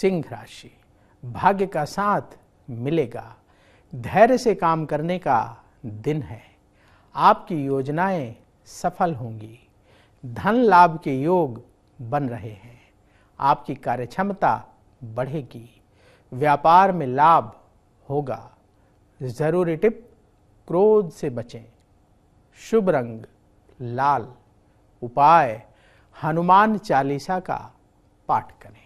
सिंह राशि भाग्य का साथ मिलेगा धैर्य से काम करने का दिन है आपकी योजनाएं सफल होंगी धन लाभ के योग बन रहे हैं आपकी कार्यक्षमता बढ़ेगी व्यापार में लाभ होगा ज़रूरी टिप क्रोध से बचें शुभ रंग लाल उपाय हनुमान चालीसा का पाठ करें